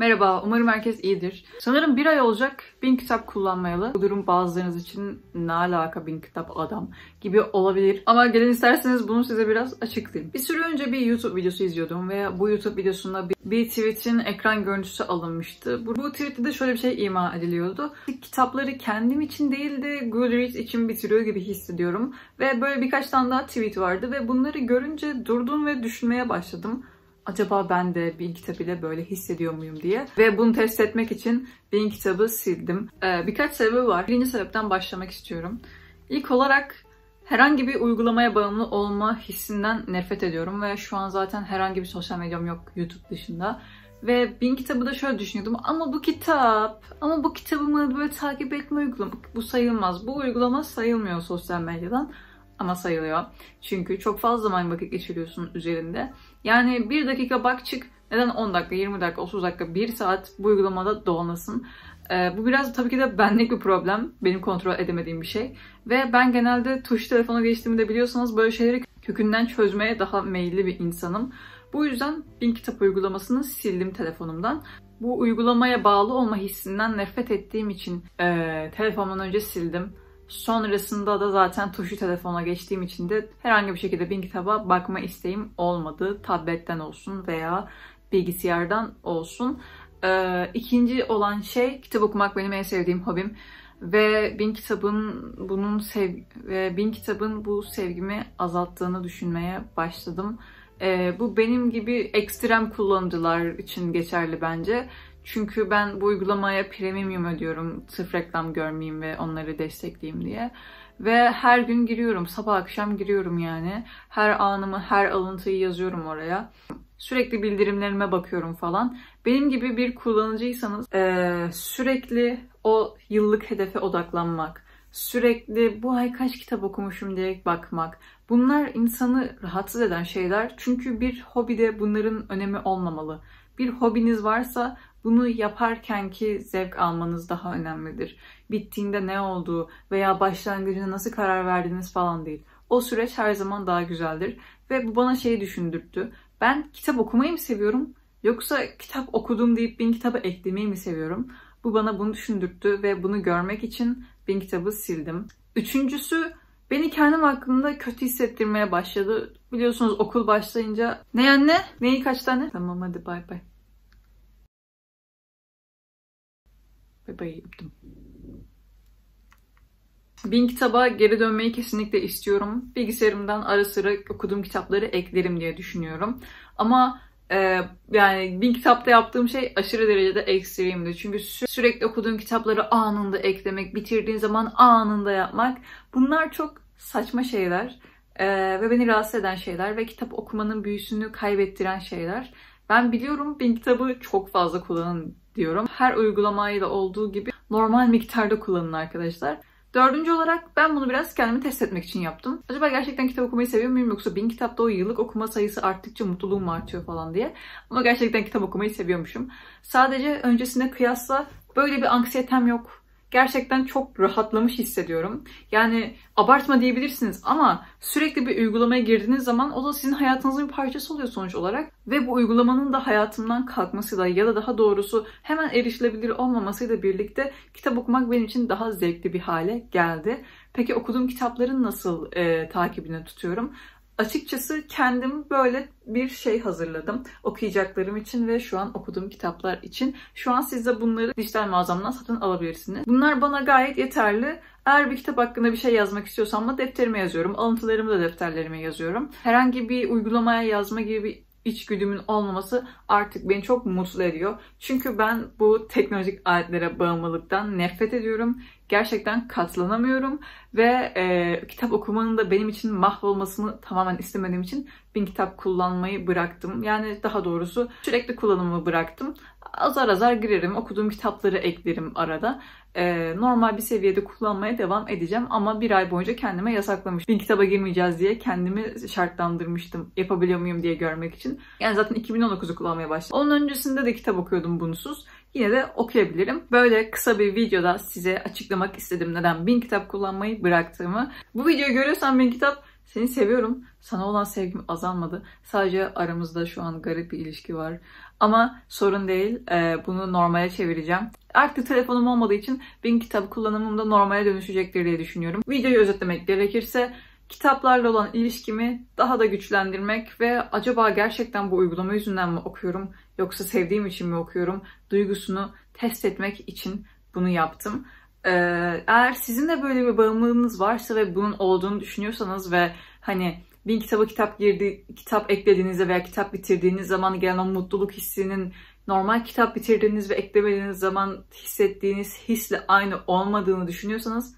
Merhaba, umarım herkes iyidir. Sanırım bir ay olacak bin kitap kullanmayalı. Bu durum bazılarınız için ne alaka bin kitap adam gibi olabilir. Ama gelin isterseniz bunu size biraz açıklayayım. Bir süre önce bir YouTube videosu izliyordum ve bu YouTube videosunda bir, bir tweetin ekran görüntüsü alınmıştı. Bu, bu tweette de şöyle bir şey ima ediliyordu. Kitapları kendim için değil de Goodreads için bitiriyor gibi hissediyorum. Ve böyle birkaç tane daha tweet vardı ve bunları görünce durdum ve düşünmeye başladım acaba ben de Bin kitabıyla böyle hissediyor muyum diye. Ve bunu test etmek için Bin kitabı sildim. Ee, birkaç sebebi var. Birinci sebepten başlamak istiyorum. İlk olarak herhangi bir uygulamaya bağımlı olma hissinden nefret ediyorum ve şu an zaten herhangi bir sosyal medyam yok YouTube dışında. Ve bin kitabı da şöyle düşünüyordum. Ama bu kitap, ama bu kitabımı böyle takip etme uygulama, bu sayılmaz. Bu uygulama sayılmıyor sosyal medyadan ama sayılıyor. Çünkü çok fazla zaman vakit geçiriyorsun üzerinde. Yani 1 dakika bak çık neden 10 dakika, 20 dakika, 30 dakika, 1 saat bu uygulamada dolanasın. Ee, bu biraz tabii ki de benlik bir problem. Benim kontrol edemediğim bir şey. Ve ben genelde tuş telefona de biliyorsanız böyle şeyleri kökünden çözmeye daha meyilli bir insanım. Bu yüzden bin kitap uygulamasını sildim telefonumdan. Bu uygulamaya bağlı olma hissinden nefret ettiğim için e, telefondan önce sildim. Sonrasında da zaten tuşlu telefona geçtiğim için de herhangi bir şekilde bin kitaba bakma isteğim olmadı. Tabletten olsun veya bilgisayardan olsun. Ee, ikinci olan şey kitap okumak benim en sevdiğim hobim ve bin kitabın bunun sev ve bin kitabın bu sevgimi azalttığını düşünmeye başladım. Ee, bu benim gibi ekstrem kullanıcılar için geçerli bence. Çünkü ben bu uygulamaya premium ödüyorum. Sırf reklam görmeyeyim ve onları destekleyeyim diye. Ve her gün giriyorum. Sabah akşam giriyorum yani. Her anımı, her alıntıyı yazıyorum oraya. Sürekli bildirimlerime bakıyorum falan. Benim gibi bir kullanıcıysanız e, sürekli o yıllık hedefe odaklanmak, sürekli bu ay kaç kitap okumuşum diye bakmak. Bunlar insanı rahatsız eden şeyler. Çünkü bir hobide bunların önemi olmamalı. Bir hobiniz varsa bunu yaparken ki zevk almanız daha önemlidir. Bittiğinde ne olduğu veya başlangıcına nasıl karar verdiğiniz falan değil. O süreç her zaman daha güzeldir. Ve bu bana şeyi düşündürttü. Ben kitap okumayı mı seviyorum yoksa kitap okudum deyip bin kitabı eklemeyi mi seviyorum? Bu bana bunu düşündürttü ve bunu görmek için bin kitabı sildim. Üçüncüsü beni kendim hakkında kötü hissettirmeye başladı. Biliyorsunuz okul başlayınca ne anne neyi kaç tane? Tamam hadi bay bay. bebeği yaptım. Bin kitaba geri dönmeyi kesinlikle istiyorum. Bilgisayarımdan ara sıra okuduğum kitapları eklerim diye düşünüyorum. Ama e, yani bin kitapta yaptığım şey aşırı derecede ekstremdi. Çünkü sü- sürekli okuduğum kitapları anında eklemek, bitirdiğin zaman anında yapmak. Bunlar çok saçma şeyler e, ve beni rahatsız eden şeyler ve kitap okumanın büyüsünü kaybettiren şeyler. Ben biliyorum bin kitabı çok fazla kullanan diyorum. Her uygulamayla olduğu gibi normal miktarda kullanın arkadaşlar. Dördüncü olarak ben bunu biraz kendimi test etmek için yaptım. Acaba gerçekten kitap okumayı seviyor muyum yoksa bin kitapta o yıllık okuma sayısı arttıkça mutluluğum artıyor falan diye. Ama gerçekten kitap okumayı seviyormuşum. Sadece öncesine kıyasla böyle bir anksiyetem yok gerçekten çok rahatlamış hissediyorum. Yani abartma diyebilirsiniz ama sürekli bir uygulamaya girdiğiniz zaman o da sizin hayatınızın bir parçası oluyor sonuç olarak. Ve bu uygulamanın da hayatımdan da ya da daha doğrusu hemen erişilebilir olmamasıyla birlikte kitap okumak benim için daha zevkli bir hale geldi. Peki okuduğum kitapların nasıl e, takibini tutuyorum? Açıkçası kendim böyle bir şey hazırladım okuyacaklarım için ve şu an okuduğum kitaplar için. Şu an siz de bunları dijital mağazamdan satın alabilirsiniz. Bunlar bana gayet yeterli. Eğer bir kitap hakkında bir şey yazmak istiyorsam da defterime yazıyorum. Alıntılarımı da defterlerime yazıyorum. Herhangi bir uygulamaya yazma gibi bir güdümün olmaması artık beni çok mutlu ediyor. Çünkü ben bu teknolojik aletlere bağımlılıktan nefret ediyorum. Gerçekten katlanamıyorum ve e, kitap okumanın da benim için mahvolmasını tamamen istemediğim için bin kitap kullanmayı bıraktım. Yani daha doğrusu sürekli kullanımı bıraktım azar azar girerim. Okuduğum kitapları eklerim arada. Ee, normal bir seviyede kullanmaya devam edeceğim ama bir ay boyunca kendime yasaklamış. bin kitaba girmeyeceğiz diye kendimi şartlandırmıştım. Yapabiliyor muyum diye görmek için. Yani zaten 2019'u kullanmaya başladım. Onun öncesinde de kitap okuyordum bunsuz. Yine de okuyabilirim. Böyle kısa bir videoda size açıklamak istedim neden bin kitap kullanmayı bıraktığımı. Bu videoyu görüyorsan bin kitap seni seviyorum. Sana olan sevgim azalmadı. Sadece aramızda şu an garip bir ilişki var. Ama sorun değil. Ee, bunu normale çevireceğim. Artık telefonum olmadığı için bin kitap kullanımım da normale dönüşecektir diye düşünüyorum. Videoyu özetlemek gerekirse kitaplarla olan ilişkimi daha da güçlendirmek ve acaba gerçekten bu uygulama yüzünden mi okuyorum yoksa sevdiğim için mi okuyorum duygusunu test etmek için bunu yaptım. Ee, eğer sizin de böyle bir bağımlılığınız varsa ve bunun olduğunu düşünüyorsanız ve hani bin kitaba kitap girdi, kitap eklediğinizde veya kitap bitirdiğiniz zaman gelen o mutluluk hissinin normal kitap bitirdiğiniz ve eklemediğiniz zaman hissettiğiniz hisle aynı olmadığını düşünüyorsanız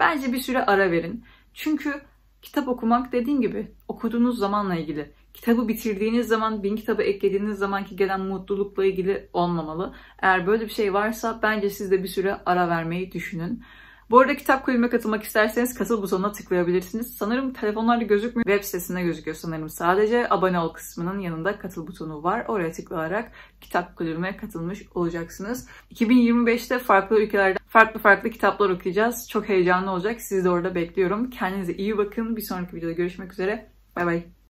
bence bir süre ara verin. Çünkü kitap okumak dediğim gibi okuduğunuz zamanla ilgili kitabı bitirdiğiniz zaman, bin kitaba eklediğiniz zamanki gelen mutlulukla ilgili olmamalı. Eğer böyle bir şey varsa bence siz de bir süre ara vermeyi düşünün. Bu arada kitap kulübüme katılmak isterseniz katıl butonuna tıklayabilirsiniz. Sanırım telefonlarda gözükmüyor. Web sitesinde gözüküyor sanırım sadece. Abone ol kısmının yanında katıl butonu var. Oraya tıklayarak kitap kulübüme katılmış olacaksınız. 2025'te farklı ülkelerde farklı farklı kitaplar okuyacağız. Çok heyecanlı olacak. Sizi de orada bekliyorum. Kendinize iyi bakın. Bir sonraki videoda görüşmek üzere. Bay bay.